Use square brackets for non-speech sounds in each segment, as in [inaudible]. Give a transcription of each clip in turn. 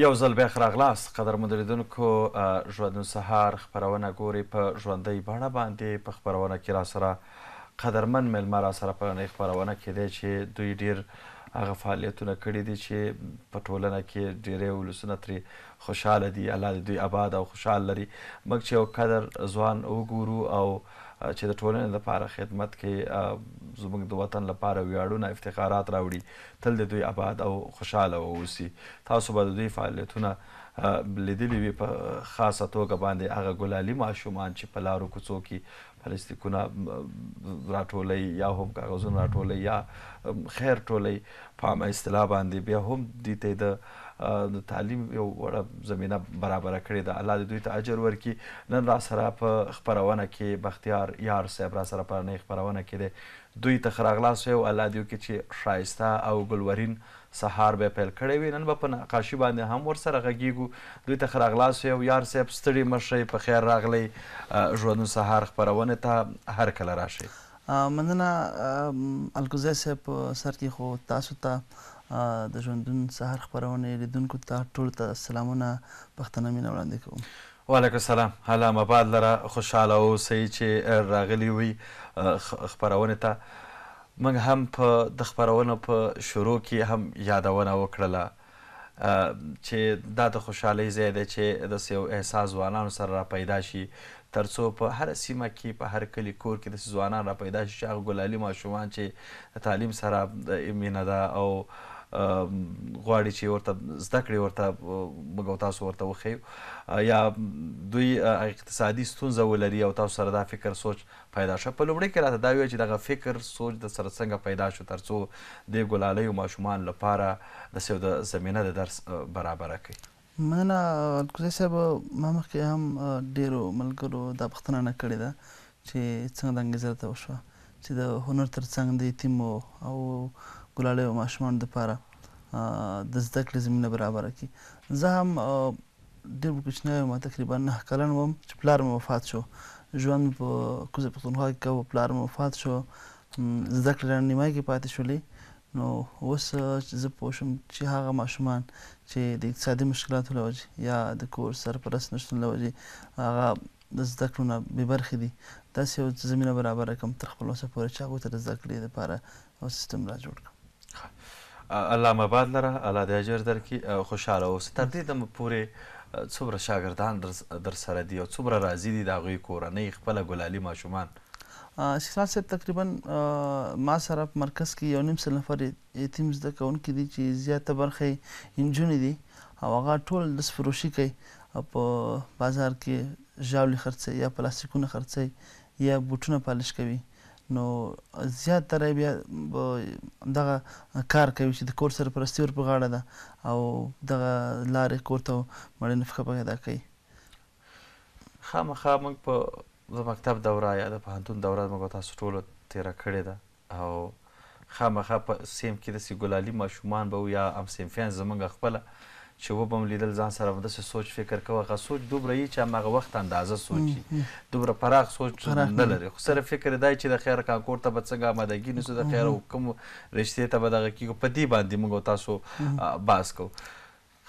یو ځل بیا ښه راغلاست قدرمن لیدونکو ژوندون سهار خپرونه ګوري په ژوندۍ بڼه باندې په خپرونه کې راسره قدرمن میلمه راسره په نۍ خپرونه کې دی چې دوی ډیر هغه فعالیتونه کړي دي چې په ټولنه کې ډیری ولسونه ترې خوشحاله دي الله دې دوی آباد او خوشحال لري موږ چې یو قدر ځوان وګورو او چې د ټولنې لپاره خدمت کوي زموږ د وطن لپاره ویاړونه افتخارات راوړي تل د دوی آباد او خوشحاله واوسي تاسو به د دوی فعالیتونه لیدلی وي په خاصه توګه باندې هغه ګلالي ماشومان چې په لارو کوڅو کې پلاستیکونه راټولوي یا هم کاغذونه راټولوي یا خیر ټولوي په عامه اصطلاح باندې بیا هم دې ته د د تعلیم یو وړه زمينه برابر کړې ده الله دې دوی ته اجر ورکړي نن را سره په خبرونه کې بختیار یار صاحب را سره په نه خبرونه کې دي دوی ته خراغلاس یو الله دې کې چې شایسته او ګلورین سهار به پیل کړی وي نن به په نقاشي باندې هم ورسره غږیږو دوی ته ښه راغلاست یو یار صاحب ستړي مه شئ په خیر راغلی ژوندون سهار خپرونې ته هر کله راشئ مننه الګوزی صاحب سر کې خو تاسو ته تا د ژوندون سهار خبرونه لیدونکو ته ټول ته سلامونه پښتنه مینه وړاندې کوم وعلیکم السلام هلا مباد لره خوشحاله اوسئ چې راغلي وي خبرونې ته موږ هم په د خبرونو په شروع کې هم یادونه وکړله چې دا د خوشحالۍ ځای دی چې داسې یو احساس ځوانانو سره را پیدا شي ترڅو په هر سیمه کې په هر کلي کور کې داسې ځوانان را پیدا شي چې هغه ګلالي ماشومان چې تعلیم سره مینه ده او غواړي چې ورته زده کړې ورته موږ تاسو ورته وښیو یا دوی اقتصادي ستونزه ولري او تاسو سره دا فکر سوچ پیدا شو په لومړي کې راته دا ویل چې دغه فکر سوچ د سره څنګه پیدا شو ترڅو د ګلالیو ماشومان لپاره د سیو د زمينه د درس برابره کړي مننه الکوزی صاحب ما مخکې هم ډیرو ملګرو دا پوښتنه نه کړې ده چې څنګه د انګیزه راته وشوه چې د هنر تر څنګ د یتیمو او ګلالیو ماشومانو دپاره د زده کړې زمينه برابره کړي زه هم ډېر کوچنی وم تقریبا نه کلن وم چې پلار مې وفات شو ژوند په کوزه پښتونخوا کې کوو پلار مې وفات شو زده کړې رانیمای کې پاتې شولې نو اوس زه پوه شوم چې هغه ماشومان چې د اقتصادي مشکلاتو له وجې یا د کور سرپرست نشتون له وجې هغه د زده کړو نه بې برخې دي داسې یو زمینه برابره کړم تر خپل اوسه پورې چې هغوی ته د زده کړې دپاره یو سیستم را جوړ کړم الله مباد لره الله دې اجر درکړي خوشحاله اوسه تر دې دمه پورې څومره شاګردان در سره دي او څومره راضي دي د هغوی کورنۍ خپله ګلالي ماشومان شیخلال صاحب تقریبا ما سره په مرکز کې یو نیم سل نفر یتیم زده کوونکي دي چې زیاته برخه یې نجونې دي او هغه ټول لسفروشي کوي په بازار کې ژاولې خرڅوي یا پلاستیکونه خرڅوي یا بوټونه پالش کوي نو زیاتره بیا دغه کار کوي چې د کور سرپرستي ور په غاړه ده او دغه لارې کور ته مړینه فقه پیدا کوي خامخا موږ په د مکتب دوره یا د پوهنتون دوره موږ تاسو ټولو تېره کړې ده او خامخا په سیم کې داسې ګلالي ماشومان به وو یا هم سیمفیان زموږ خپله چې و بم لیدل ځان سره د سوچ فکر کوه هغه سوچ دومره یي چې هغه وخت اندازه سوچي دومره پراخ سوچ نه لري خو سره فکر دی چې د خیر کانکور ته به څنګه آمادګي نیسو د خیر حکم رشتې ته به دغه کیږو په دې باندې موږ تاسو باس کوو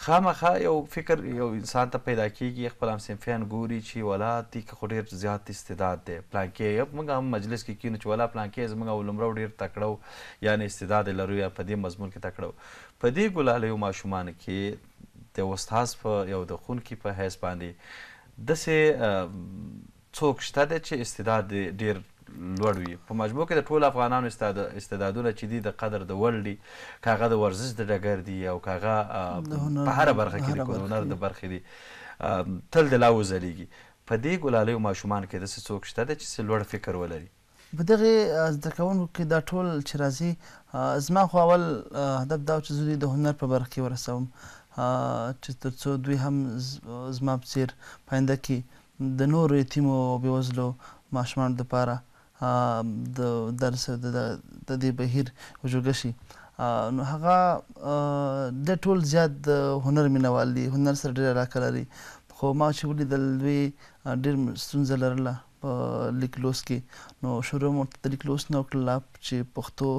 خامخا یو فکر یو انسان ته پیدا کیږي خپل هم سنفیان ګوري چې ولاتي که خو ډېر زیات استعداد دی پلانکې موږ هم مجلس کې کینو چې ولا پلانکې زموږ ولمرو ډېر تکړو یعنی استعداد لرو یا په دې مضمون کې تکړو په دې ګلاله یو ماشومان کې د استاد په یو د خون کې په حیث باندې دسه څوک شته چې استعداد ډېر لوړ وي په مجموع کې د ټولو افغانانو استعدادونه چې دي د قدر د وړ دي که هغه د ورزش د ډګر دي او که هغه په هره برخه کې دي د هنر د برخې دي تل د لا وځلیږي په دې ګلالیو ماشومان کې داسې څوک شته دی چې لوړ فکر ولري په دغه زده کوونکو کې دا ټول چې راځي زما خو اول هدف دا چې زه د هنر په برخه کې ورسوم چې ترڅو دوی هم زما په څیر پاینده کې د نورو یتیمو او بېوزلو ماشومانو دپاره د درس د دې بهیر وجوګه شي نو هغه د ټول زیات د هنر مینوال دي هنر سره ډېر علاقه لري خو ما چې ولیدل دوی ډېر ستونزه لرله په لیکلوس کې نو شروع مو د لیکلوس نه وکړله چې پښتو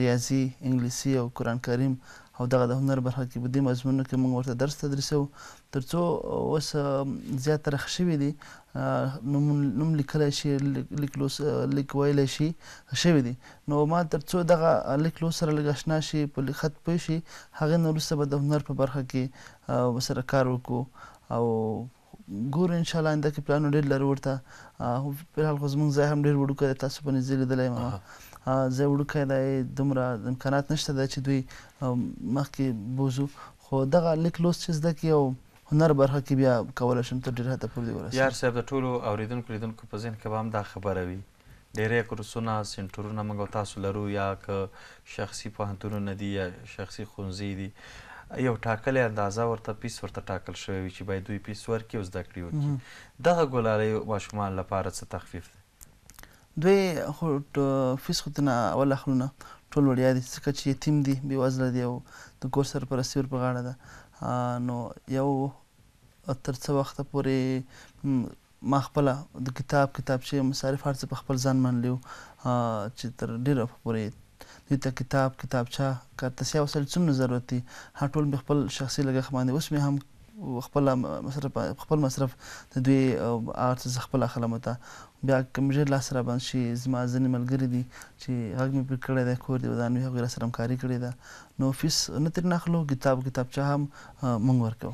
ریاضي انګلیسي او قرآن کریم او دغه د هنر برخه کې په دې مضمونونو کې موږ ورته درس تدریسو ترڅو اوس زیات رخ شوی دی نوم لیکلی شي لیک ویلی شي شوی دی نو ما ترڅو دغه لیکلو سره لږ اشنا شي په خط پوه شي هغې نه وروسته به د هنر په برخه کې ورسره کار وکړو او ګور ان شاء الله آینده کې پلانونه ډېر لرو ورته فلحال خو زموږ ځای هم ډېر وړوکی دی تاسو په نږدې لیدلی یم زه وړوکی دی دومره امکانات نشته دی چې دوی مخکې بوزو خو دغه لیک لوست چې زده کړي او هنر برخه کې بیا کولای شم تر ډېر حده پورې ورسېږم یار صاحب د ټولو اورېدونکو لیدونکو په ذهن کې به هم دا خبره وي ډیری کورسونه سنټرونه موږ تاسو لرو یا که شخصي پوهنتونونه دي یا شخصي ښوونځي دي یو ټاکلی اندازه ورته پیس ورته ټاکل شوی وي چې باید دوی پیس ورکړي او زده کړې وکړي دغه ګلاریو ماشومان لپاره څه تخفیف دی دوی خو فیس خو تنه اول اخلونه ټول وړیا دي ځکه چې یتیم دي بېوزله دي او د کور سرپرستي ور په غاړه ده نو یو تر څه وخت پورې ما خپل د کتاب کتابچې مصارف هر څه په خپل ځان منلی چې تر ډیره پورې دوی ته کتاب کتابچه کارتسیا وسایل څومره ضرورت دي هر ټول مې خپل شخصي لګښت باندې اوس مې هم خپل مصرف خپل مصرف د دوی ارتز خپل اخلمه ته بیا کمزیر لاس را باندې شي زما ځنې ملګری دي چې هغه مې پر کړی دی کور دی ودانوي هغه را سره همکاري کړې ده نو فیس نه تر نخلو کتاب کتابچه هم مونږ ورکو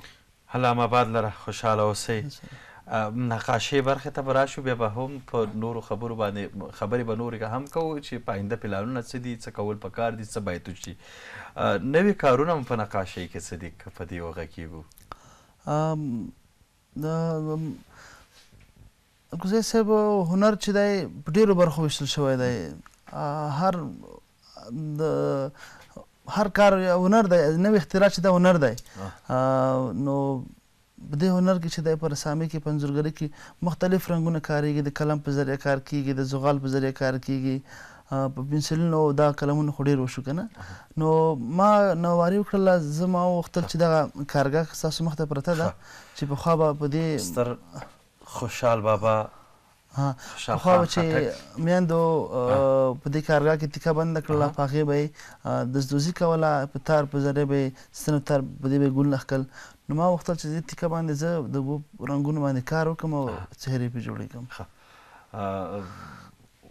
هله ما بعد لره خوشاله اوسئ نقاشي برخه ته براشو بیا به هم په نورو خبرو باندې خبرې به نورې هم کوو چې پاینده پلانونه څه دي څه کول پکار دي څه باید وشي نوي کارونه هم په نقاشۍ کې څه دي که په دې وغږیږو د کوزه صاحب هنر چې دی په ډیرو برخو ویشل شوی دی هر د هر کار هنر دی نو اختراع چې دا هنر دی نو په دې هنر کې چې د پرسامي کې پنځورګري کې مختلف رنگونه کاریږي د قلم په ذریعه کار کیږي د زغال په ذریعه کار کیږي په پنسلونو او دا قلمونو خو ډېر وشو کنه نو ما نواری وکړل زه ما وختل چې دغه کارګاه ستاسو مخ ته پرته ده چې په خوا به په دې ستر خوشحال بابا خو چې میندو په دې کارګاه کې تیکه بند کړله په هغې به یې دزدوزي کوله په تار په ذریعه به یې ستنو تار په دې به یې ګل نښکل نو ما وغوښتل چې دې تیکه باندې زه د رنګونو باندې کار وکړم او څهرې پرې جوړې کړم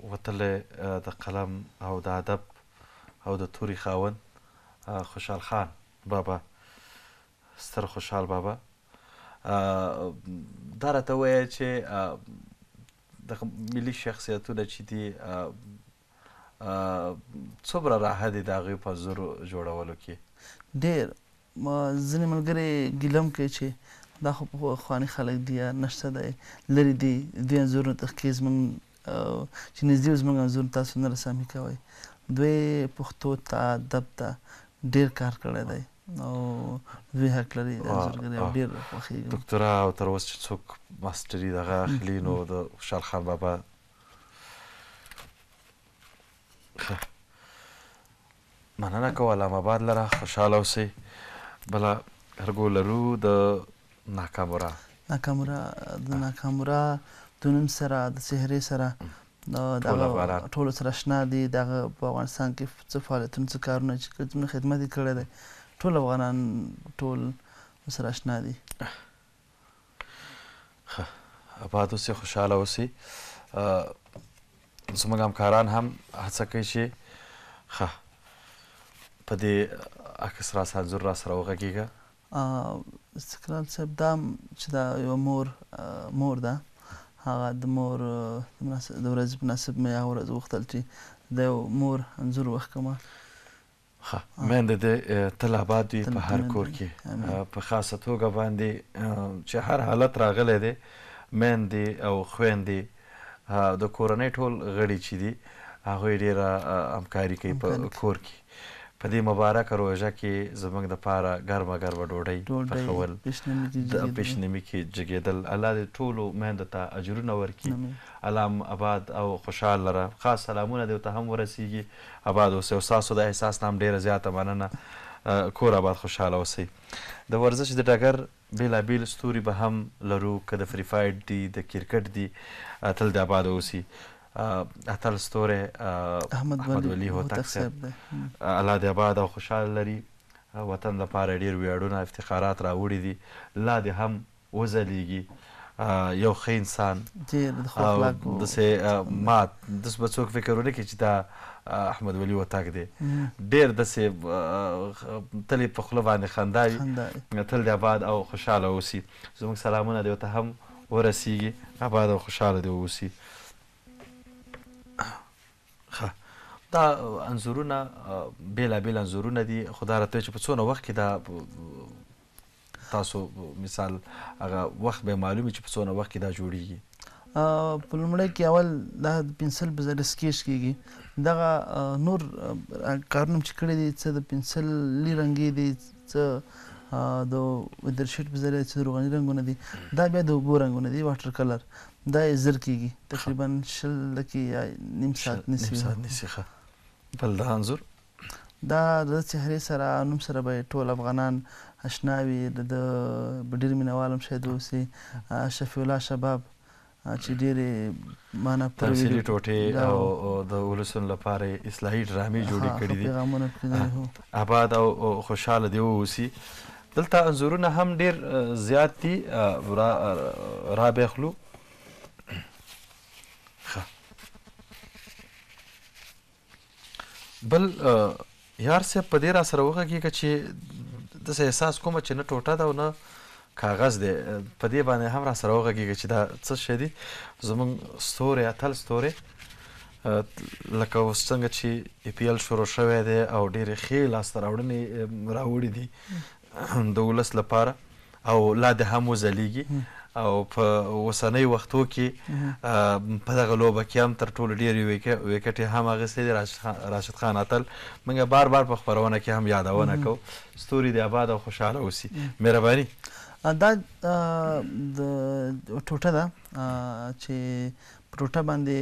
وتلې د قلم او د ادب او د توري خاون خوشحال خان بابا ستر خوشحال بابا دا راته وایي چې د ملي شخصیتونه چې دي څومره راحت دي د هغوی په زورو جوړولو کې ډېر ځینې ملګري ګیلم کوي چې دا خو پخواني خلک دي یا نشته دی لرې دي دوی انځورونه تحقیق زموږ چې نږدې زموږ انځور تاسو نه رسامي کوي دوی پښتو ته ادب ته ډیر کار کړی دی او دوی حق لري انځورګری او ډیر خوښیږي ډاکټره او تر اوسه چې څوک ماستری دغه اخلي نو د خوشحال خان بابا مننه کوم علامه آباد لره خوشحاله اوسئ بله هرګو لرو د ناکامورا ناکامورا د ناکامورا د نوم سره د سهرې سره د ټول سره شنا دي د افغانستان کې څه فعالیتونه څه کارونه چې کوم خدمت کړي دي ټول افغانان ټول سره شنا دي آباد اوسئ خوشحاله اوسئ زموږ همکاران هم هڅه کوي چې ښه په دې عکس را سره زر را سره وغږېږه استقلال صاحب دا چې دا یوه مور مور ده هغه د مور د ورځې په نصب مې هغه ورځ وغوښتل چې د یو مور انځور وښکمه ها مند د تل آباد وي په هر کور کې په خاصه توګه باندې چې هر حالت راغلی دی مندې او خويندې د کورنۍ ټول غړي چې دي هغه ډیره همکاري کوي په کور کې په دې مبارک روژه کې زموږ د پاره ګرمه ګرمه ډوډۍ پخول د پښنمی کې جګیدل الله دې ټولو مهند ته اجرونه ورکړي علام آباد او خوشحال لره خاص سلامونه دې ته هم ورسیږي آباد اوسئ او ستاسو د احساس نام ډیره زیاته مننه کور آباد خوشحاله اوسئ د ورزش د ډګر بیلابیل ستوري به هم لرو که د فری فایټ دي د کرکټ دي تل د آباد اوسئ اتل ستوري احمد, احمد ولی هوتک صاحب الله دې آباد او خوشحال لري وطن لپاره ډیر ویاړونه افتخارات راوړي دي لا دې هم وځلیږي یو ښه انسان داسې ما داسې به څوک فکر ونه کړي چې دا احمد ولی وتاک دی ډېر داسې تل یې په خوله باندې خندا وي تل دې آباد او خوشحاله اوسي زموږ سلامونه دې ورته هم ورسیږي آباد او خوشحاله دې اوسي ښه دا انزورونه بیلا بیل انزورونه دي خدا راته چې په څونه وخت کې دا تاسو مثال هغه وخت به معلومه چې په څونه وخت کې دا جوړیږي په لومړی کې اول دا پنسل په زر سکیچ کیږي دغه نور کارونه چې کړی دي څه د پنسل لرنګي دي څه د ودرشټ په ذریعه چې روغاني رنگونه دي دا بیا د اوبو رنگونه دي واټر کلر دا یې زر کیږي تقریبا شل لکې یا نیم ساعت نسی نیم ساعت نسی ښه بل دا انظر دا د چهرې سره نوم سره به ټول افغانان آشنا وي د ډېر مینوال هم شاید اوسي شفیع الله شباب چې ډېرې معنا تمثیلي ټوټې او د ولسونو لپاره اصلاحي ډرامې جوړې کړې دي پیغامونه پکې آباد او خوشحاله دی اوسي دلته انځورونه هم ډېر زیات دي را بېخلو بل یار سه په دې را سره وغږېږه چې داسې احساس کوم چې نه ټوټه ده او نه کاغذ دی په دې باندې هم را سره وغږېږه چې دا څه شی دی زموږ ستوری اتل ستوری لکه اوس څنګه چې ای پی ایل شروع شوی دی او ډېرې ښې لاسته راوړنې راوړي دي د ولس لپاره او لا د هم وځلیږي او په اوسنۍ وختو کې په دغه لوبه کې هم تر ټولو ډېرې ویکټې هم اخیستې دي راشد خان اتل موږ بار بار په خپرونه کې هم یادونه کوو ستوري دې اباد او خوشحاله اوسي مهرباني دا د ټوټه ده چې ټوټه باندې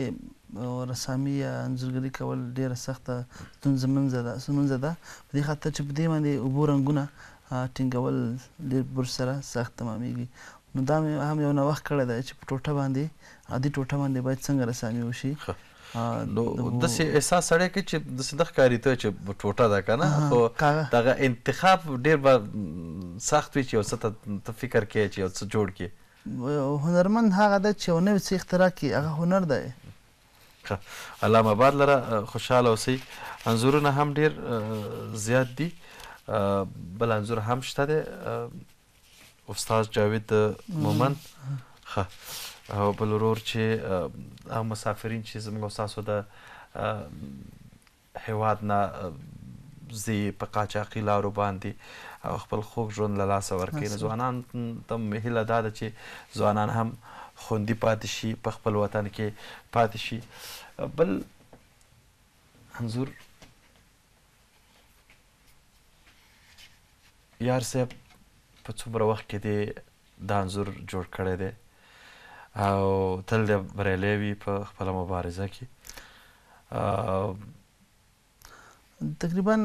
رسامي یا انځورګري کول ډیره سخته ستونزمنځه ده ستونزه ده په دې خاطر چې په دې باندې اوبو رنګونه ټینګول ډېر برج سره سخت تمامیږي نو دا هم یو نوښت کړی دی چې په ټوټه باندې عادي ټوټه باندې باید څنګه رسامي وشي نو داسې احساس سړی کوي چې داسې د ښکاري ته چې ټوټه ده که نه خو دغه انتخاب ډېر به سخت وي چې یو څه ته فکر کوې چې یو څه جوړ کړي هنرمند هغه دی چې یو نوی څه اختراع کړي هغه هنر دی علامه آباد لره خوشاله اوسئ انځورونه هم ډېر زیات دي بل انځور هم شته دی استاد جاوید مومن ښه او بل ورور چې هغه مسافرین چې زموږ تاسو د هیواد نه زی په قاچاقي لارو باندې او خپل خوږ ژوند له لاسه ورکوي ځوانان ته هیله دا ده چې ځوانان هم خوندي پاتې شي په خپل وطن کې پاتې شي بل انظور یار صاحب په څومره وخت کې دی دا انزور جوړ کړی دی او تل د بریالی وي په خپله مبارزه کې تقریبا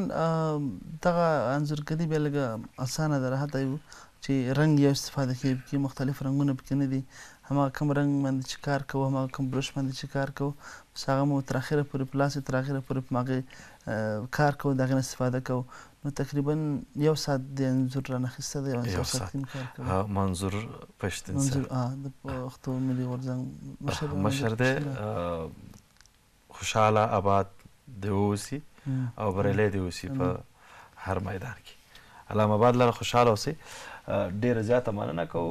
دغه انځورګري بیا لږه اسانه ده راحته چې رنګ یو استفاده کوي کې مختلف رنګونه پکې نه دي هماغه کم رنګ باندې چې کار کوو هماغه کم برش باندې چې کار کوو بس هغه مو تر اخره پورې په لاس تر اخره پورې په هغې کار کوو د هغې نه استفاده کوو نو تقریبا یو ساعت د انځور رانه خسته دی یو ساعت کار کوي ها منظور پښتون منظور ا د پښتو ملي غورځنګ مشر مشر دی خوشاله آباد دی اوسي او برلې دی اوسي په هر میدان کې علامه آباد لپاره خوشاله اوسي ډیر زیات مننه کو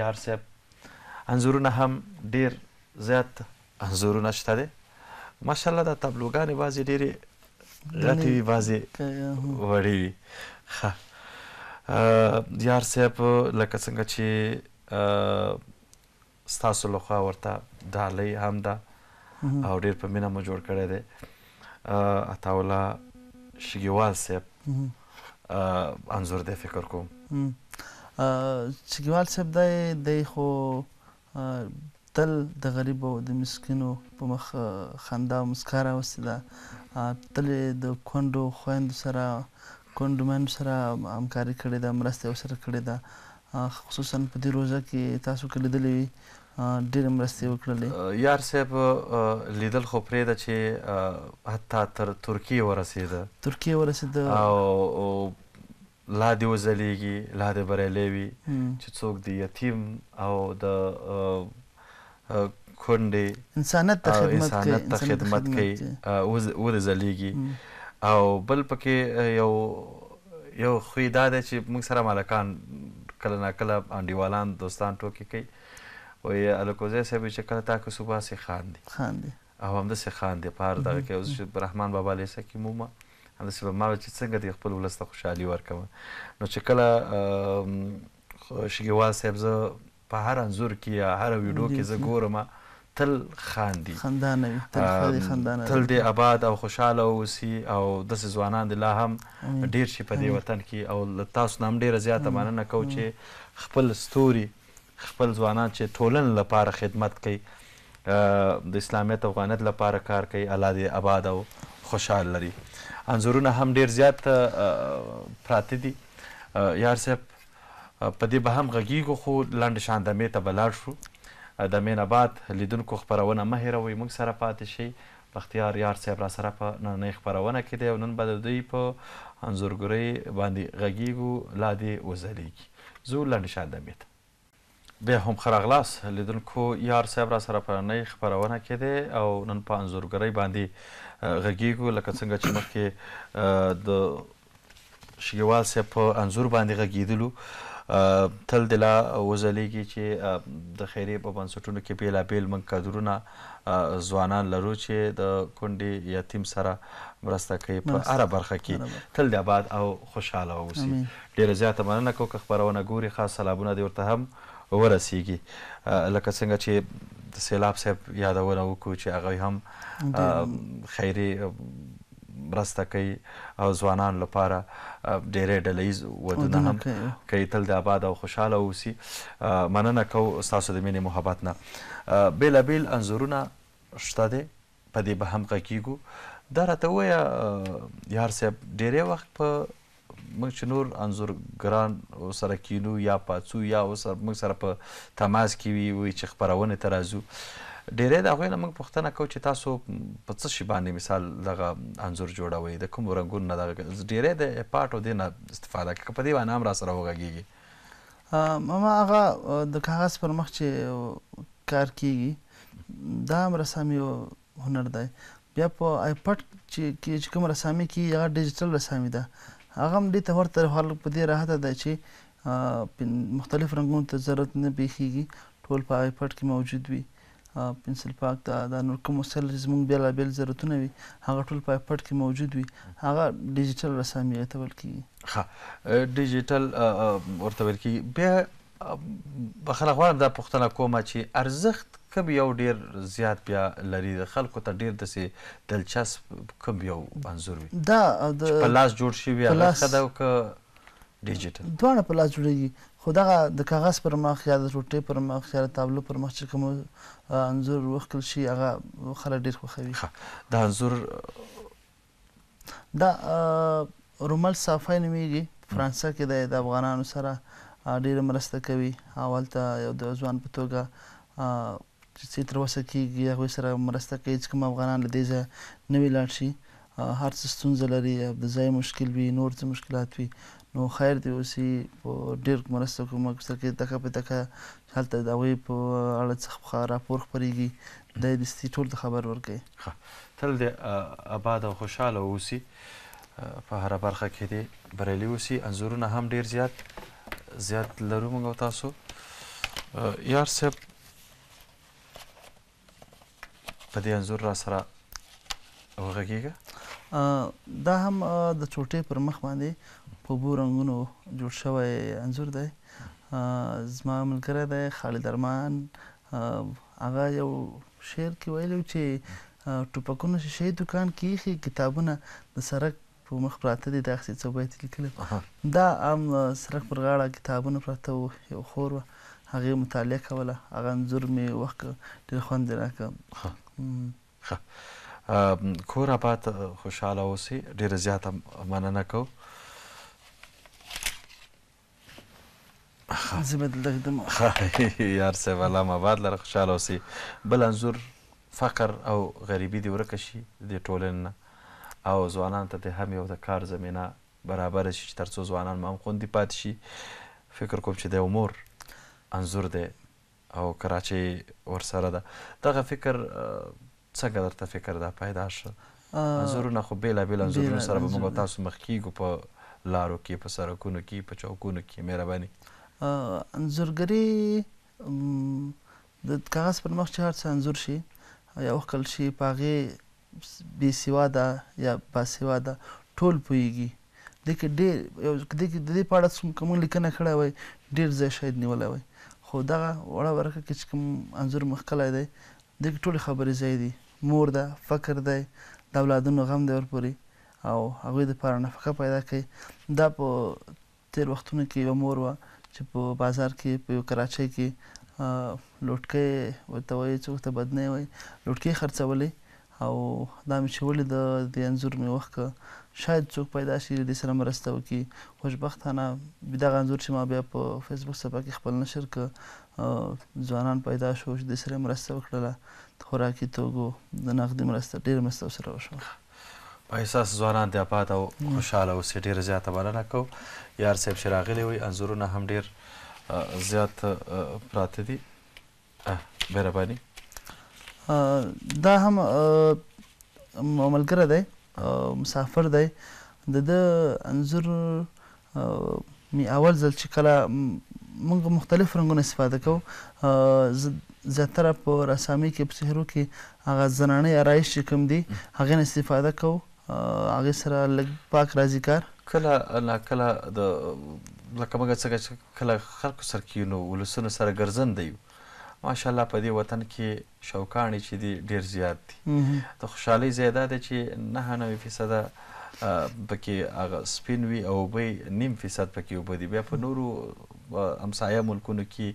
یار صاحب انځورونه هم ډیر زیات انځورونه شته دي ماشاءالله دا تبلوګانې بعضې ډېرې غټې وي بعضې وړې وي ښه یار صاحب لکه څنګه چې ستاسو لخوا ورته ډالۍ هم ده او ډېر په مینه مو جوړ کړی دی عطاالله شګیوال صاحب انځور دی فکر کوم شګیوال صاحب دی دی خو تل د غریب او د مسکینو په مخ خندا او مسکا راوستې ده تل د کونډو خویندو سره کونډو میندو سره همکاري کړې ده مرستې ورسره کړې ده خصوصا په دې روزه کې تاسو که لیدلی وي ډېرې مرستې وکړلې یار صاحب لیدل خو پرې ده چې حتی تر ترکیې ورسېده ترکیې ورسېده او لا دې وځلېږي لا دې بریالی وي چې څوک د یتیم او د کونډي انسانیت ته خدمت کوي انسانیت ته خدمت کوي او د زلیږي او بل پکې یو یو خوې دا ده چې موږ سره مالکان کله ناکله انډیوالان دوستان ټوکې کوي وایي الکوزی صاحب چې کله تا که صبح سي خاندي خاندي او همداسې خاندي په هر دغه کې اوس چې رحمان بابا لیسه کې مومه همداسې به ما چې څنګه د خپل ولس ته خوشحالي ورکوم نو چې کله شګیوال صاحب زه په هر انزور کې یا هر ویډیو کې زه ګورم تل خاندي خندانه وي تل خالي خندانه تل دې آباد او خوشاله اوسي او د ځوانان د لا هم ډیر شي په دې وطن کې او تاسو نام ډیره زیاته مننه کو چې خپل ستوري خپل ځوانان چې ټولن لپاره خدمت کوي د اسلامیت افغانیت لپاره کار کوي الله دې آباد او خوشحال لري انزورونه هم ډیر زیات پراته دي یار صاحب په دې به هم غږیږو خو لنډ شان دمې ته به لاړ شو دمې نه بعد لیدونکو خپرونه مه هېروئ موږ سره پاتې شئ بختیار یار صاحب را سره په نننۍ خپرونه کې دی او نن به د دوی په انځورګرۍ باندې غږیږو لا دې وځلیږي زو لنډ شان دمې ته بیا هم خراغلاس لیدونکو یار صاحب را سره په نئی خبرونه کې دی او نن په انزورګرۍ باندې غږیږو لکه څنګه چې مخکې د شګوال صاحب په انزور باندې غږیدلو تل د لا وځلېږي چې د خیرې په بنسټونو کې بېلابېل موږ کادرونه ځوانان لرو چې د کونډې یتیم سره مرسته کوي په هره برخه کې تل د آباد او خوشحاله اوسي ډېره زیاته مننه کوم که خپرونه ګوري خاص سلامونه دې ورته هم ورسیږي لکه څنګه چې د سیلاب صاحب یادونه وکړو چې هغوی هم خیري مرسته کوي او ځوانان لپاره ډېرې ډلهیز ودونه هم کوي تل د آباد او خوشحاله اوسي مننه کوو ستاسو د مینې محبت نه بېلابېل انځورونه شته دی په دې به هم غږیږو دا راته ووایه یار صاحب ډېری وخت په موږ چې نور انځورګران سره کینو یا پاڅو یا اوس موږ سره په تماس کې وي چې خپرونې ته راځو ډیره دا غوښنه موږ پوښتنه کوو چې تاسو په څه شی باندې مثال دغه انزور جوړوي د کوم رنگونو نه دغه ډیره د پارت او دینه استفاده کوي په دې باندې هم را سره وګیږي مما هغه د کاغذ پر مخ چې کار کیږي دا هم رسامي هنر دی بیا په آیپټ چې چې کوم رسامي کی یا ډیجیټل رسامي ده هغه هم دې ته ورته حل په دې راحته ده چې مختلف رنگونو ته ضرورت نه پیخیږي ټول په آیپټ کې موجود وي پنسل پاک دا د نور کوم وسایل چې زموږ بېلابېل ضرورتونه وي هغه ټول په پټ کې موجود وي هغه ډیجیټل رسامي ته ویل کېږي ښه ډیجیټل ورته ویل کېږي بیا بخیر غواړم دا پوښتنه کومه چې ارزښت کوم یو ډیر زیات بیا لري د خلکو ته ډیر داسې دلچسپ کوم یو منظور وي دا د په لاس جوړ شوي هغه ښه ده او که ډیجیټل دواړه په لاس جوړېږي خو دغه د کاغذ پر مخ یا د روټۍ پر مخ یا د تابلو پر مخ چې کوم انځور وښکل شي هغه خلک ډېر خوښوي دا انځور دا رومل صافی نومیږي فرانسه کې دی د افغانانو سره ډېره مرسته کوي او هلته یو د ځوان په توګه چې تر اوسه کېږي هغوی سره مرسته کوي چې کوم افغانان له دې ځایه نوي لاړ شي هر څه ستونزه لري د ځای مشکل وي نور څه مشکلات وي نو خیر دی اوسې په ډیر مرسته کوم اکثر کې دغه په دغه حالت دا وی په اړه څه راپور خبريږي د دې ټول خبر ورکړي تل دې آباد او خوشاله اوسي په هر برخه کې دې بریالي اوسي انزورونه هم ډیر زیات زیات لرو موږ تاسو یار صاحب په دې انزور را سره وغږیږه دا هم د چوټې پر مخ باندې په اوبو رنګونو جوړ شوی انځور دی زما ملګری دی خالد ارمان هغه یو شعر کې ویلی چې ټوپکونه شیشې دکان کې ایښي کتابونه د سړک په مخ پراته دي داسې څه بیت لیکلی دا هم سړک پر غاړه کتابونه پراته وو یو خور وه هغې مطالعه کوله هغه انځور مې وخت ډېر خوند یې راکړ کور آباد خوشحاله اوسئ ډېره زیاته مننه کوو زه به دلته درځم [laughs] یار صاحب الله مباد لره خوشحاله اوسئ بل انځور فقر او غریبي دې ورکه شي دې ټولنې نه او ځوانانو ته دې هم یو د کار زمینه برابره شي چې تر څو ځوانان هم خوندي پاتې شي فکر کوم چې د امور انځور دی او کراچۍ ورسره ده دغه فکر څنګه درته فکر ده پیدا شه انځورونه خو بېلابېل انځورونه سره به موږ تاسو مخ کیږو په لارو کې په سړکونو کې په چوکونو کې مهرباني انځورګري د کاغذ پر مخ چې هر څه انځور شي یا وښکل شي په هغې بې سواده یا باسواده ټول پوهېږي دې کې ډېر د دې په اړه که موږ لیکنه کړې وای ډېر ځای شاید نیولی وای خو دغه وړه ورقه کې چې کوم انځور مخ کلی دی دې کې ټولې خبرې ځای دي مور ده فقر دی د اولادونو غم دی ورپورې او هغوی دپاره نفقه پیدا کوي دا په تېر وختونو کې یوه مور وه چې په بازار کې په کراچۍ کې لوټکې ورته وایي څوک ته بدنۍ وایي لوټکې خرڅولې او دا مې چې ولید د انزور مې وخت شاید څوک پیدا شي د سره مرسته وکړي خوشبختانه دغه انزور چې ما بیا په فیسبوک صفحه کې خپل نشر ک ځوانان پیدا شو چې د سره مرسته وکړله خوراکي توګو د نقدي مرسته ډېر مرسته سره وشوه په احساس ځوانان ته پات او خوشاله اوسې ډېر زیاته بلنه کوو یار صاحب چې راغلی وي انځورونه هم ډېر زیات پراته دي مهرباني دا هم ملګری دی مسافر دی د ده انځور می اول ځل چې کله موږ مختلف رنګونه استفاده کوو زیاتره په رسامۍ کې په سحرو کې هغه زنانه آرایش چې کوم دي هغې نه استفاده کوو هغه سره لګ پاک راځي کار کله نا کله د لکه موږ څنګه کله خلکو سر کې نو ولسونه سره ګرځند دی ماشاءالله په دې وطن کې شوکانې چې دي ډیر زیات دي د خوشحالي زیاده ده چې 99% پکې هغه سپین وي او به نیم فیصد پکې وبدي بیا په نورو همسایه ملکونو کې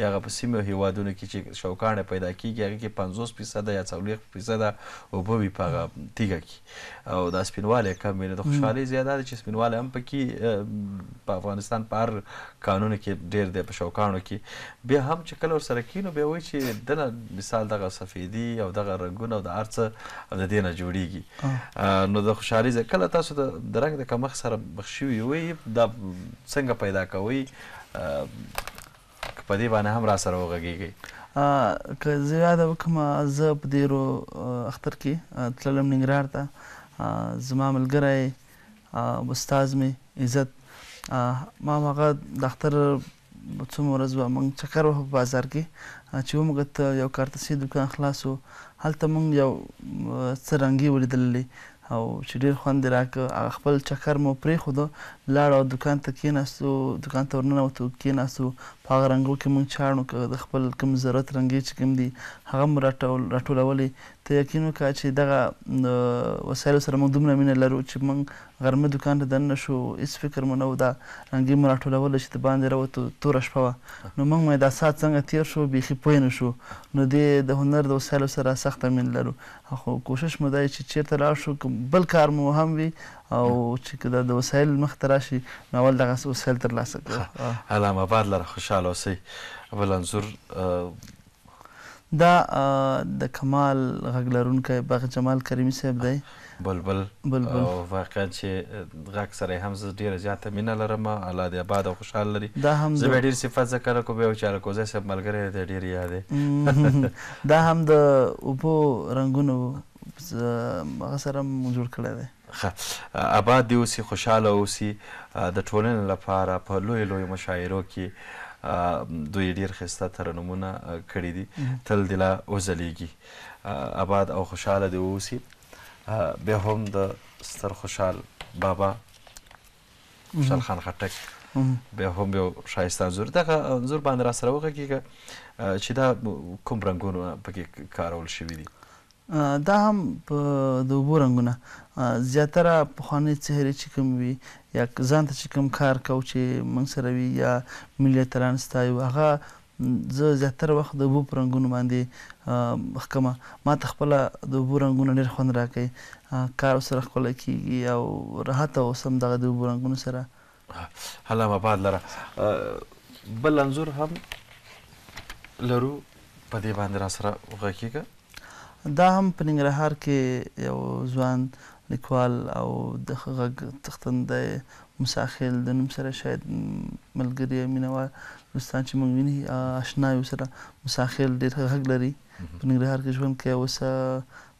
یا هغه په سیمو هیوادونو کې چې شوکانه پیدا کیږي هغه کې 50 فیصد یا 40 فیصد اوبه وي په هغه تیګه کې او دا سپینوالی کم وي نو د خوشحالۍ زیاده ده چې سپینوالی هم پکې په افغانستان په هر قانون کې ډیر دی په شوکانو کې بیا هم چې کله ورسره کینو بیا وایي چې دنه مثال دغه سفیدي او دغه رنګونه او د ارڅه د دینه جوړیږي نو د خوشحالۍ کله تاسو د رنګ د کمښت سره بخښوي وي دا څنګه پیدا کوي په دې باندې هم را سره وغږیږي که زه یاده وکم زه په دې رو اختر کې تللم ننګرهار ته زما ملګری استاد مې عزت ما هغه د اختر څوم ورځ به موږ چکر وهو په بازار کې چې وموږ ته یو کارتسي دکان خلاص و هلته موږ یو څه رنګې ولیدللې او چې ډېر خوند یې راکړ هغه خپل چکر مو پرېښوده لاړ او دکان ته کېناستو دکان ته ورننوتو کېناستو په هغه رنګو کې موږ چاڼو که د خپل کوم ضرورت رنګې چې کوم دي هغه مو راټولولې ته یقین وکړه چې دغه وسایلو سره موږ دومره مینه لرو چې موږ غرمه دکان ته دننه شو هېڅ فکر مو نه و دا رنګې مو راټولوله چې د باندې راوتو توره شپه وه نو موږ مې دا ساعت څنګه تېر شو بیخي پوه نه شو نو دې د هنر د وسایلو سره سخته مینه لرو خو کوشش مو دی چې چېرته لاړ شو بل کار مو هم وي او چې دا د وسایل مخته راشي نو اول دغه وسایل ترلاسه کړه علامه آباد لره خوشحاله اوسئ بل انځور دا د کمال غغلرونکو باغ جمال کریمی صاحب دی بلبل بلبل واقعا چې غاک سره هم زه ډیره زیاته مینه لرم الله دې آباد او خوشحال لري دا هم زه ډیر صفات ذکر کوم یو چاره کوزه صاحب ملګری دې ډیر یادې [laughs] دا هم د اوبو رنگونو هغه سره جوړ کړی دی ښه آباد دې اوسي خوشحاله اوسي د ټولنې لپاره په لویو لویو مشاعرو کې دوی ډیر ښایسته ترنمونه کړي دي تل دې لا وځلیږي آباد او خوشحاله دې اوسي بیا هم د ستر خوشحال بابا خوشحال خان خټک بیا هم یو ښایسته انځور دغه انځور باندې را سره وغږېږه چې دا کوم رنګونه پکې کارول شوي دي دا هم د اوبو رنګونه زیاتره پخواني چهرې چې کوم وي یا ځان ته چې کوم کار کو چې موږ سره وي یا ملي اتلان ستا یو هغه زه زیاتره وخت د اوبو په رنګونو باندې حکمه ما ته خپله د اوبو رنګونه ډېر خوند راکوي کار سره ښکلی کېږي او راحته اوسم دغه د اوبو رنګونو سره الله مباد لره بل انځور هم لرو په دې باندې را سره وغږېږه دا هم په ننګرهار کې یو ځوان لیکوال او د غږ تختندی موسی خیل د نوم سره شاید ملګري مینوال دوستان چې موږ ویني اشنا یو سره موسی خیل ډېر غږ لري په ننګرهار کې ژوند کوي اوس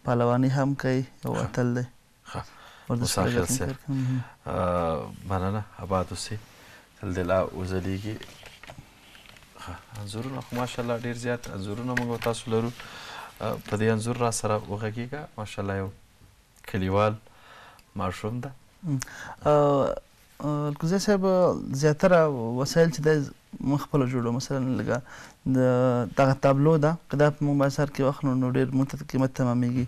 پهلواني هم کوي او اتل دی موسی خیل سر مننه آباد اوسې تل دلا وزلیږي انزورونه خو ماشاءالله ډیر زیات انزورونه موږ تاسو لرو په دې انزور را سره وغږیږه ماشاءالله یو کلیوال ماشوم ده الکوزی صاحب زیاتره وسایل چې دی موږ خپله جوړو مثلا لکه د دغه تابلو ده که دا په موږ بازار کې واخلو نو ډېر موږ ته قیمت تمامېږي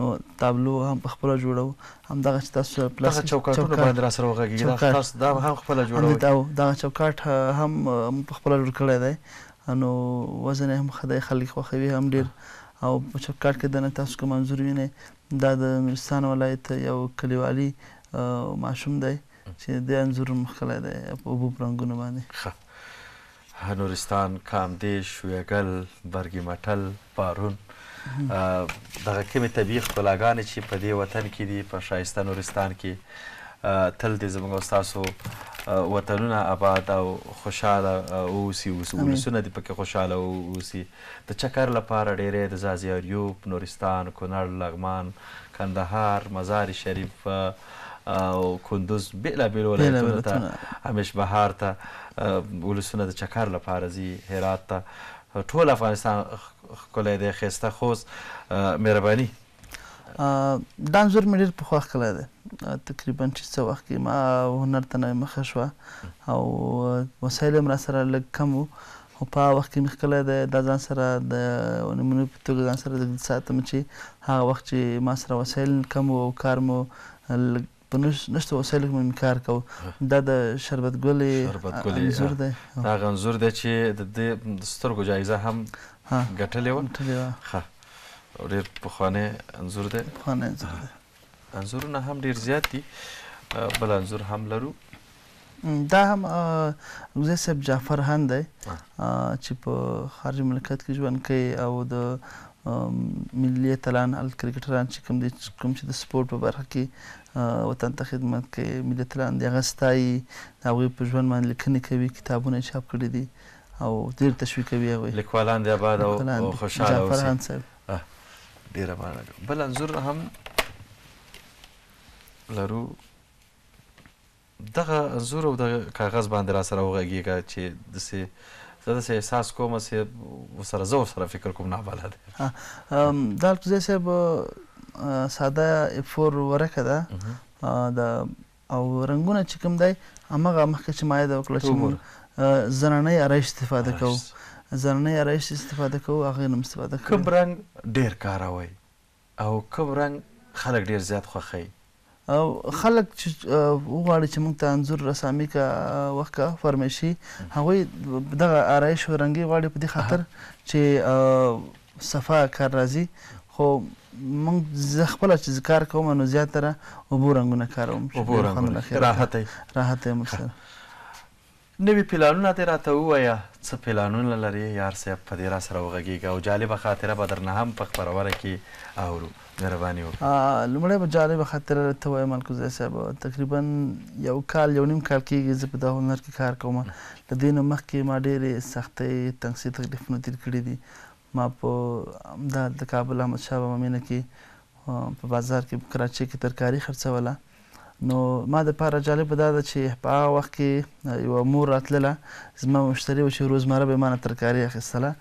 نو تابلو هم په خپله جوړو هم دغه چې تاسو پلاستیک چوکاټونه باندې راسره وغږېږي تاسو دا هم خپله جوړوئ دغه چوکاټ هم په خپله جوړ کړی دی نو وزن یې هم ښه دی خلک خوښوي هم ډېر او په چوکاټ کې دننه تاسو که منظور وینئ دا د نورستان ولایت یو کلیوالي ماشوم دی چې د انځور مخکلی دی په اوبو رنګونو باندې نورستان کامدیش ویګل برګي مټل پارون دغه کومې طبیعي ښکلاګانې چې په دې وطن کې دي په ښایسته نورستان کې تل دې زموږ ستاسو وطنونه آباد او خوشحاله اوسي ولسونه دې پکې خوشحاله اوسي د چکر لپاره ډېرې د ځاځي اریوب نورستان کونړ لغمان کندهار مزار شریف او کندوز بېلابېل ولایتونو ته همیش بهار ته ولسونه د چکر لپاره ځي هرات ته ټول افغانستان ښکلی دی ښایسته خوست مهرباني دا انځور مې ډېر پخوا ښکلی دی تقریبا چې څه وخت کې ما هنر ته نوې مخه شوه او وسایل هم راسره لږ کم وو خو په هغه وخت کې مې ښکلی دا ځان سره د نمونې په توګه ځان سره ساتم چې هغه وخت چې ما سره وسایل کم وو او کار مو په نشته وسایلو کې مې کار کوو دا د شربت ګلې انځور دی هغه انځور دی چې د دې د سترګو جایزه هم ګټلې وه ډېر پخوانی انځور دی پخوانی انځور دی انزورونه هم ډیر زیات دي بل انزور هم لرو دا هم روزه صاحب جعفر هند دی چې په خارج مملکت کې ژوند کوي او د ملي اتلان ال کرکټران چې کوم دي کوم چې د سپورت په برخه کې وطن ته خدمت کوي ملي اتلان دی غستای هغه په ژوند باندې لیکنې کوي کتابونه چاپ کړي دي او ډیر تشویقوي هغه لیکوالان دی آباد او خوشاله اوسي ډیر مننه بل انزور هم لرو دغه انزور او د کاغذ باندې را سره وغږیږه چې داسې زه داسې احساس کوم چې ورسره زه ورسره فکر کوم ناباله دی دا الفزی صاحب ساده فور ورقه ده د او رنګونه چې کوم دی هماغه مخکې چې ما یاده وکړه چې موږ زنانۍ ارایش استفاده کوو زنانۍ ارایش استفاده کوو هغې نه استفاده کوو کوم رنګ ډېر کاروئ او کوم رنګ خلک ډېر زیات خوښوي خلک چې وغواړي چې موږ ته انځور رسامي کا وخکا فرمایشي هغه دغه آرایش رنګي غواړي په دې خاطر چې صفا کار راځي خو موږ زه خپل چې کار کوم نو زیاتره اوبو رنګونه کاروم اوبو رنګونه راحت راحت هم سره نوي پلانونه دې راته ووایه څه پلانونه لرې یار صاحب په دې را سره وغږېږه او جالبه خاطره به درنه هم په خپرونه کې اورو مهرباني وکړه لومړی به جالبه خاطره درته ووایم الکوزی صاحب تقریبا یو کال یو نیم کال کېږي زه په دا هنر کې کار کوم له دې نه مخکې ما ډېرې سختۍ تنګسي تکلیفونه تېر کړي دي ما په همدا د کابل احمدشاه بابا مینه کې په بازار کې په کراچۍ کې ترکاري خرڅوله نو ما د پاره جالب دا ده چې په هغه وخت کې یو مور راتله زما مشتری و چې روزمره به مانه ترکاری اخیستله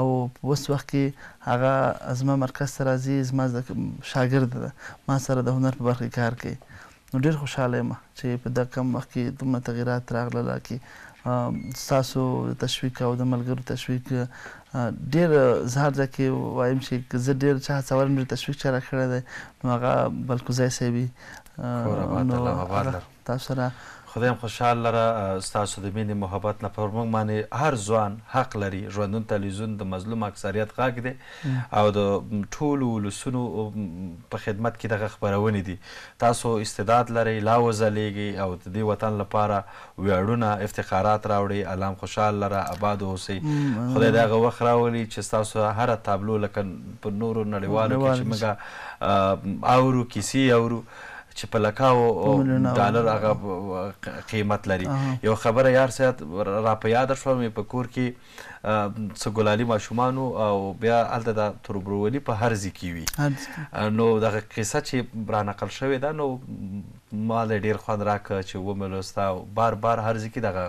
او اوس وخت کې هغه زما مرکز ته راځي زما شاګرد ده ما سره د هنر په برخه کار کوي نو ډیر خوشاله یم چې په دغه کم وخت کې دومره تغیرات راغله کې ساسو تشویق او د ملګرو تشویق ډیر زهر ځکه وایم چې زه ډیر چا څورم ډیر تشویق چا راکړه ده نو هغه بلکوزای صاحب کور آباد الله آباد لر تاسو سره خدایم خوشحال لره ستاسو د مینې محبت نه پر موږ باندې هر ځوان حق لري ژوندون تلویزیون د مظلوم اکثریت غږ دی او د ټولو ولسونو په خدمت کې دغه خبرونه دي تاسو استعداد لري لا وزلیږي او د دې وطن لپاره ویاړونه افتخارات راوړي علام خوشحال لره آباد اوسئ خدای دغه وخت راولي چې تاسو هر تابلو لکه په نورو نړیوالو کې چې موږ اورو کیسې اورو چې په لکاو ډالر هغه قیمت لري یو خبره یار سیات را په یاد شو مې په کور کې سګولالي ماشومان او بیا الته د تربرولي په هر ځکی وي نو دغه قصه چې را نقل شوې ده نو مال ډیر خوند راک چې و ملوستا بار بار هر ځکی دغه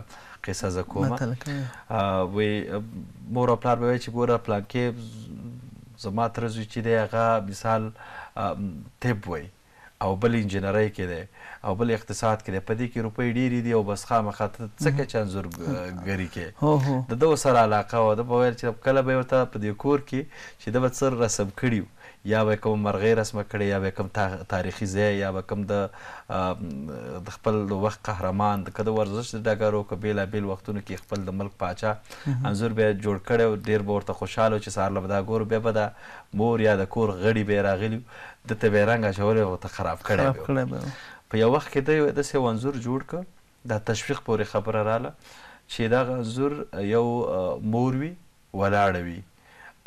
قصه ز کومه وی مور او پلار به چې ګوره پلان کې زما تر زوی چې دی هغه مثال تب وای او بل انجینری کې دی او بل اقتصاد کې دی په دې کې روپۍ ډېرې دي او بس خامخا ته څه که چې انځورګري کې د دغو سره علاقه وه ده به ویل چې کله به یې ورته په دې کور کې چې ده به څه رسم کړي وو یا به کوم مرغۍ رسمه کړې یا به کوم تاریخي ځای یا به کوم د د خپل وخت قهرمان د کده ورزش د ډګرو کې بېلابېل وختونو کې خپل د ملک پاچا انځور به جوړ کړی ډېر به ورته خوشحاله چې سهار له به دا ګورو بیا به د مور یا د کور غړي به یې راغلي د ته به رنګ اچولی او ته خراب کړی به په یو وخت کې ده یو داسې انځور جوړ کړ دا تشویق پورې خبره راله چې دا انځور یو مور وي ولاړه وي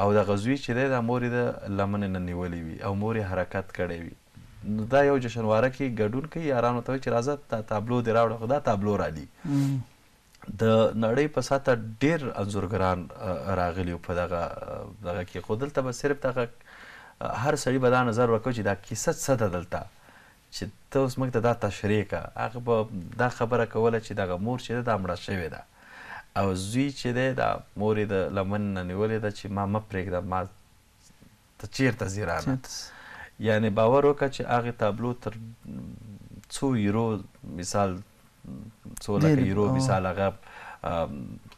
او د غزوی چې دی دا مور د لمنې نه نیولې وي او مور حرکت کړی وي نو دا یو جشنواره کې ګډون کوي یارانو ته چې راځه تا تابلو دې راوړه خو دا تابلو رالي د نړۍ په ساته ډېر انځورګران راغلي په دغه دغه کې خو دلته به صرف دغه هر سړی به دا نظر ورکوي چې دا کیسه څه ده دلته چې ته اوس موږ ته دا تشریح کړه هغه به دا خبره کوله چې دغه مور چې ده دا مړه شوې ده او زوی چې دی دا مور یې د لمن نه نیولې ده چې ما مه پرېږده ما ته چیرته ځي رانه یعنې باور وکړه چې هغې تابلو تر څو یورو مثال څو لکه یورو مثال هغه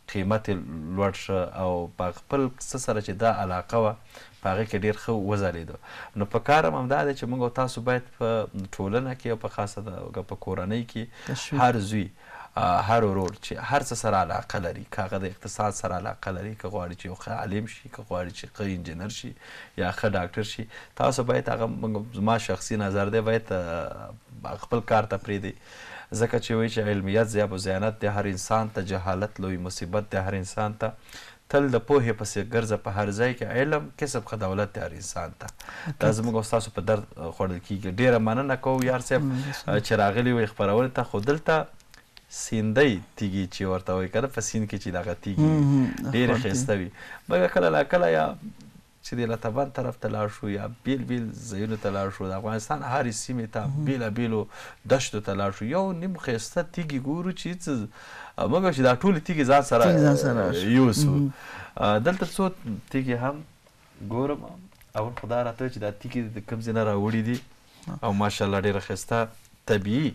قیمت یې لوړ شه او په خپل څه سره چې دا علاقه وه په هغه کې ډیر ښه وځلیدو نو په کار هم دا دی چې موږ تاسو باید په ټولنه کې او په خاصه د په کورنۍ کې هر زوی هر ورور چې هر څه سره علاقه لري کاغه د اقتصاد سره علاقه لري که غواړي چې یو ښه عالم شي که غواړي چې ښه انجینر شي یا ښه ډاکټر شي تاسو باید هغه زما شخصي نظر دی باید خپل کار ته پرېږدئ ځکه چې وایي چې علمیت زیاب او زیانت د هر انسان ته جهالت لوی مصیبت د هر انسان ته تل د پوهې پسې ګرځه په هر ځای کې علم کسب ښه دولت دی هر انسان ته دا زموږ او ستاسو په درد خوړل کیږي ډیره مننه کوو یار صاحب چې راغلي وي خپرونې ته خو دلته سیندی تیږي چې ورته وایي که په سیند کې چې دغه تیږي ډېره ښایسته وي مګر کله نا کله یا چې د لاتابان طرف ته لاړ شو یا بیل بیل ځایونو ته لاړ شو د افغانستان هرې سیمې ته بیلابیلو دشتو ته لاړ شو یو نیم ښایسته تیږي ګورو چې څه موږ چې دا ټول تیږي ځان سره یوسو دلته څو تیږي هم ګورم اول خدا راته چې دا تیږي د کوم ځای نه راوړي دي او ماشاءالله ډېره ښایسته طبیعي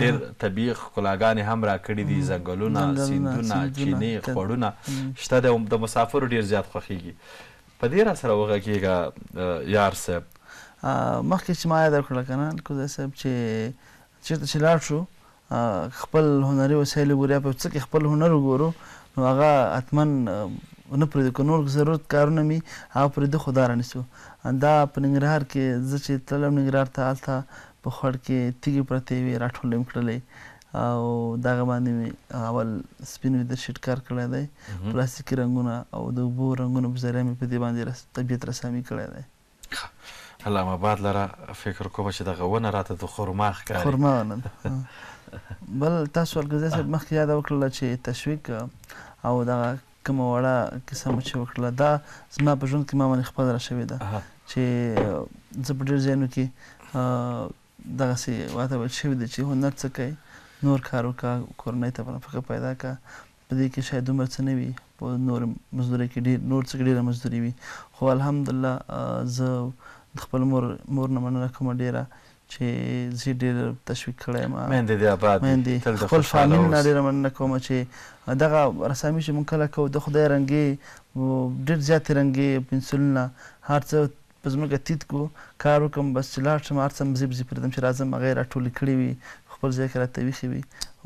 ډېر طبیعي ښکلاګانې هم راکړي دي ځنګلونه سیندونه چینې خوړونه شته دی د مسافرو ډېر زیات خوښیږي په دې را سره وغږېږه یار صاحب مخکې چې ما یاد کړله که نه کوزی صاحب چې چېرته چې لاړ شو خپل هنري وسایل ګوري په څه کې خپل هنر وګورو نو هغه حتما نه پرې د نور ضرورت کارونه می هغه پرې د خدای رانیسو دا په ننګرهار کې زه چې تلم ننګرهار ته هلته په خوړ کې تیږې پرتې وي راټولې مې کړلې او دغه باندې مې اول سپین ویده شیټ کار کړی دی پلاستیکي رنګونه او د اوبو رنګونه په ذریعه مې په دې باندې طبیعت رسامي کړی دی علامه آباد لره فکر کوم چې دغه ونه راته د خرما ښکاري خرما ونه بل تاسو الګزی صاحب مخکې یاد وکړل چې تشویق او دغه کومه وړه کیسه مو چې وکړله دا زما په ژوند کې ما باندې خپله را شوې ده چې زه په ډېر ځایونو کې دغسې راته ویل شوي ده چې هنر څه کوي نور کار وکړه کورنۍ ته نفقه پیدا کړه په دې کې شاید عمر څه نه وي په نور مزدورۍ کې ډېر نور څه ډېره مزدوري وي خو الحمدلله زه خپل مور مور نه مننه کوم ډیره چې زه ډیر تشویق کړم مې دې آباد مې خپل فامیل نه ډیر مننه کوم چې دغه رسامي چې مونږ کله کو د خدای رنگي ډیر زیات رنگي پنسلونه هر څه په زموږ تیت کو کار وکم بس لاړ شم هر څه مزيب زی پردم چې راځم غیر ټول کړی وي خپل ځای کې راته ویخي وي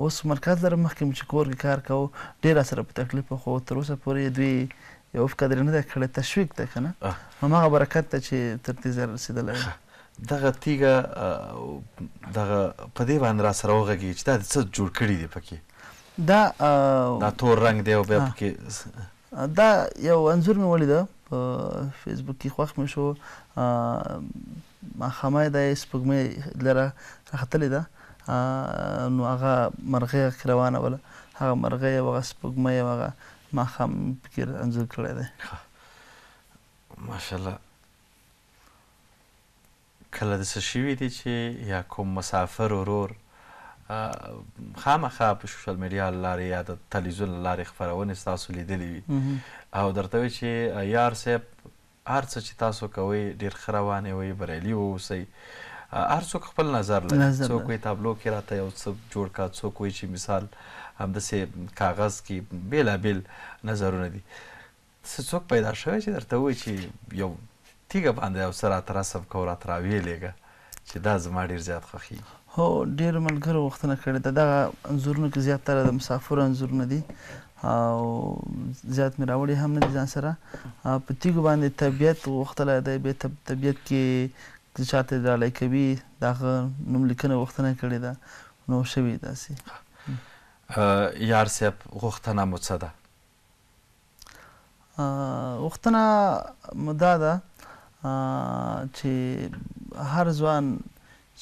اوس مرکز لرم مخکې چې کور کې کار کوو ډیر سره په تکلیف خو تر اوسه پورې دوی یو فکر نه ده کړی تشویق ده کنه نو هغه برکت ته چې تر دې ځای رسیدلی دغه تیګه دغه په دې باندې را سره وغږېږي چې دا څه جوړ کړي دي پکې دا دا تور رنګ دی او بیا پکې دا یو انځور مې ولیده په فیسبوک کې خوښ مې شو ماښامه د سپوږمۍ لره راختلې ده نو هغه مرغۍ روانه وله هغه مرغۍ او هغه سپوږمۍ او هغه ما خام فکر انځور کړی دی ماشاءالله کله د څه شوي دي چې یا کوم مسافر ورور خامخا په سوشل میډیا لارې یا د تلویزیون لارې خبرونې ستاسو لیدلې وي او درته وي چې یار صاحب هر څه چې تاسو کوئ ډېر ښه روانې وئ بریالي واوسئ هر څوک خپل نظر لري څوک وایي تابلو کې راته یو څه جوړ کا څوک وایي چې مثال همداسې کاغذ کې بیلابیل نظرونه دي څه څوک پیدا شوی چې درته وایي چې یو تیګه باندې او سره راته رسم کو راته راویلېږه چې دا زما ډېر زیات خوښېږي هو ډېر ملګرو وختونه کړې ده دغه انځورونو کې زیاتره د مسافرو انځورونه دي او زیات مې راوړي هم نه دي ځان سره په تیګو باندې طبیعت غوښتلی دی بیا طبیعت کې چې چاته ډالۍ کوي د هغه نوملیکنه غوښتنه کړې ده نو شوې داسې یار صاحب غوښتنه مو څه ده غوښتنه مو دا ده چې هر ځوان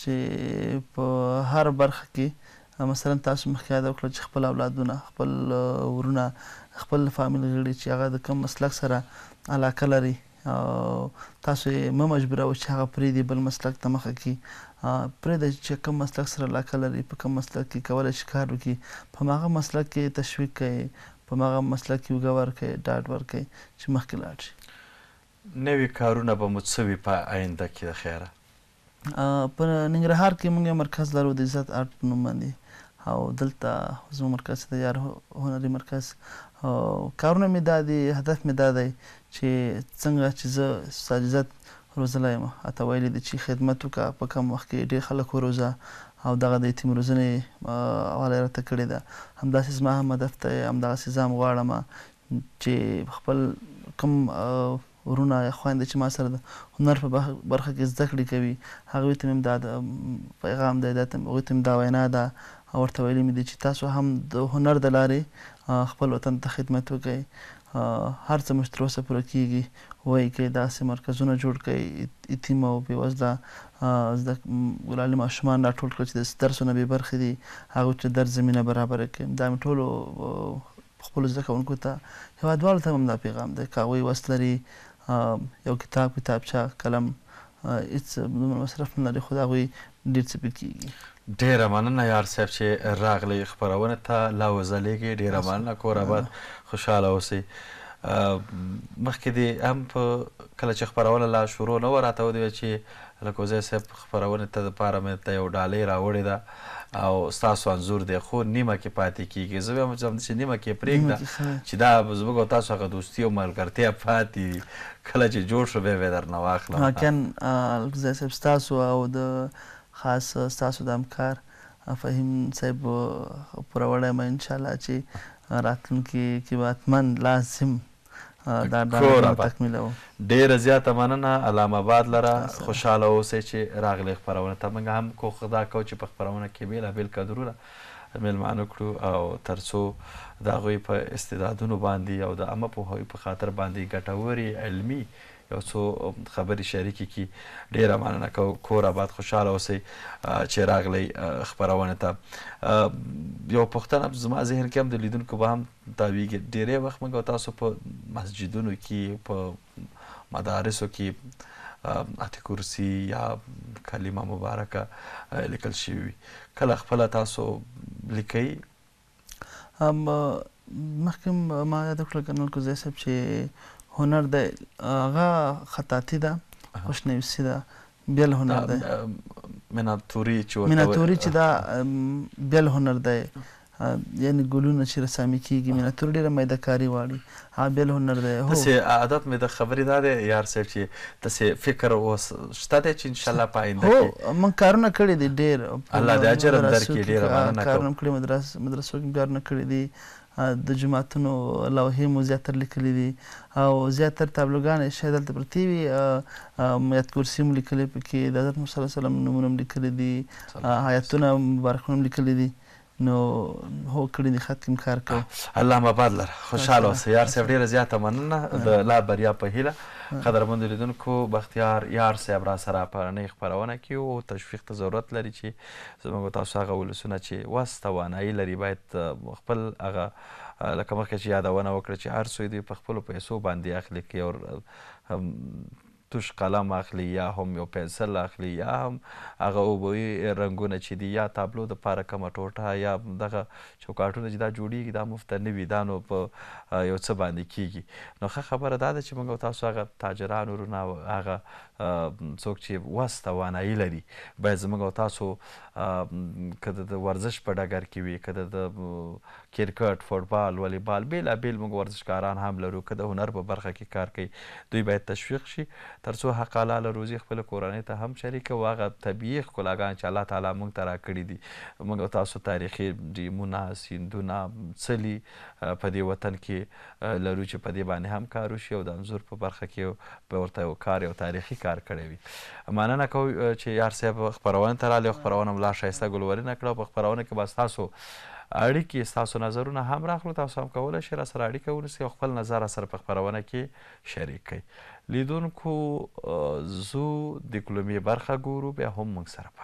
چې په هر برخه کې مثلا تاسو مخکې یاد وکړه چې خپل اولادونه خپل ورونه خپل فامیل غړي چې هغه د کوم مسلک سره علاقه لري تاسو مه مجبوره و چې هغه پرې دی بل مسلک ته مخه کی پرې د چې کوم مسلک سره علاقه لري په کوم مسلک کې کول شي کار وکړي په هغه مسلک کې تشویق کړي په هغه مسلک کې وګور کړي ډاډ ورکړي چې مخکې لاړ شي نوې کارونه به مو څه وي په آینده کې د خیره په ننګرهار کې موږ مرکز لرو د عزت آرټ نوم باندې او دلته زموږ مرکز د یار هنري مرکز کارونه مې دا دي هدف مې دا دی چې څنګه چې زه ساجزت روزلای ما اته ویلې د چې خدمت وکا په کم وخت کې ډیر خلک روزه او دغه د یتیم روزنې حواله راته کړې ده همداسې زما هم هدف ته همداسې زام غواړم چې خپل کم ورونه یا خويند چې ما سره د هنر په برخه کې زده کړې کوي هغه ته مم دا پیغام دی دا ته هغه ته دا وینا ده او ورته ویلې مې چې تاسو هم د هنر د لارې خپل وطن ته خدمت وکړئ هر څه موږ تر اوسه پوره کیږي وایي کې داسې مرکزونه جوړ کړي یتیم او بېوزله زده ګلالي ماشومان راټول کړي چې د درسونه بې برخې دي هغوی ته درس زمینه برابره کړي دا مې ټولو خپلو زده کوونکو ته هېوادوالو ته هم دا پیغام دی که هغوی وس لري یو کتاب کتابچه قلم هیڅ دومره مصرف نه لري خو د هغوی ډېر څه پې کېږي ډېره مننه یار صاحب چې راغلی خپرونې ته لا وځلیږي ډېره مننه کور آباد خوشحاله اوسئ مخکې دې هم په کله چې خپرونه لا شروع نه وه راته ودې چې لکوزی صاحب خپرونې ته دپاره مې ته یو ډالۍ راوړې ده او ستاسو انځور دی خو نیمه کې پاتې کېږي زه ویم چې نیمه کې پرېږده چې دا زموږ او تاسو هغه دوستي او ملګرتیا پاتې وي کله چې جوړ شو بیا به یې درنه واخلم واقعا الکوزی صاحب ستاسو او د خاص ستاسو د همکار فهیم صاحب پوروړی یم انشاءالله چې راتلونکي کې به حتما لازم دا تکمیلو ډیره زیاته مننه علام آباد لره خوشحاله اوسئ چې راغلی خپرونه ته موږ هم کوښښ دا کوو چې په خپرونه کې بېلابېل کدرونه میلمانه کړو او تر څو د هغوی په استعدادونو باندې او د عامه پوهاوي په خاطر باندې ګټورې علمي یو څو خبرې شریکې کی ډیره مننه کور آباد خوشاله اوسئ چې راغلی خبرونه ته یو پوښتنه زما ذهن کې هم د لیدونکو به هم تاویږي ډیری وخت موږ تاسو په مسجدونو کې په مدارسو کې اته کرسی یا کلمه مبارکه لیکل شوی وي کله خپله تاسو لیکئ مخکې ما یاده کړل کنل کوزی صاحب چې هنر د هغه خطاطي ده خوشنویسي ده بیل هنر ده میناتوري چې میناتوري چې دا بیل هنر ده یعنی ګلونه چې رسامي کیږي میناتور ډیره مېده کاری واړي ها بیل هنر ده هو تاسو عادت مې د خبرې دا ده یار صاحب چې تاسو فکر اوس شته دي چې ان شاء الله پاینده هو من کارونه کړی دي ډیر الله دې اجر درکړي ډیر مننه کوم کارونه کړی مدرسې مدرسو کې کارونه کړی دي د جماعتونو لوحې مو زیاتر لیکلي دي او زیاتر تابلوګانې شاید دلته پرتې وي آیت کرسي مو لیکلی پکې د حضرت موسی علیه السلام نومونه هم لیکلي دي آیتونه مبارکونه هم لیکلي دي نو هو کړی دی خط کې کار کوو الله مو آباد لره خوشاله اوسه یار صاحب ډېره زیاته مننه د لا بریا په هیله قدرمندو لیدونکو بختیار یار صاحب را سره په نوې خپرونه کې او تشویق ته ضرورت لري چې زموږ تاسو هغه ولسونه چې وس توانایي لري باید خپل هغه لکه مخکې چې یادونه وکړه چې هر څوی دوی په خپلو پیسو باندې اخلي کې او توش قلم اخلي یا هم یو پنسل اخلي یا هم هغه اوبوي رنګونه چې دي یا تابلو د پاره کومه ټوټه یا دغه چوکاټونه چې دا جوړیږي دا مفته نه وي دا نو په یو څه باندې کیږي نو ښه خبره دا ده چې موږ تاسو هغه تاجران ورونه هغه څوک چې وس توانایي لري باید زموږ تاسو کده د ورزش په ډګر کې وي کده د کرکټ فوټبال والیبال بیلابیل موږ ورزشکاران هم لرو که د هنر په برخه کې کار کوي دوی باید تشویق شي تر څو حق حلاله روزي خپله کورنۍ ته هم شریکه و هغه طبیعي ښکلاګان چې الله تعالی موږ ته راکړي دي موږ تاسو تاریخي ډیمونه سیندونه څلي په دې وطن کې لرو چې په دې باندې هم کار وشي او د انځور په برخه کې به ورته یو کار یو تاریخي کار کړی وي مننه کوم چې یار صاحب خپرونه ته راغلی خپرونه دا ښایسته ګلورینه کړه او په خپرونه کې به ستاسو اړیکې ستاسو نظرونه هم راخلو تاسو هم کولی شئ راسره اړیکه ونیسئ او خپل نظر راسره په خپرونه کې شریک کړئ لیدونکو زو د کلمې برخه ګورو بیا هم موږ سره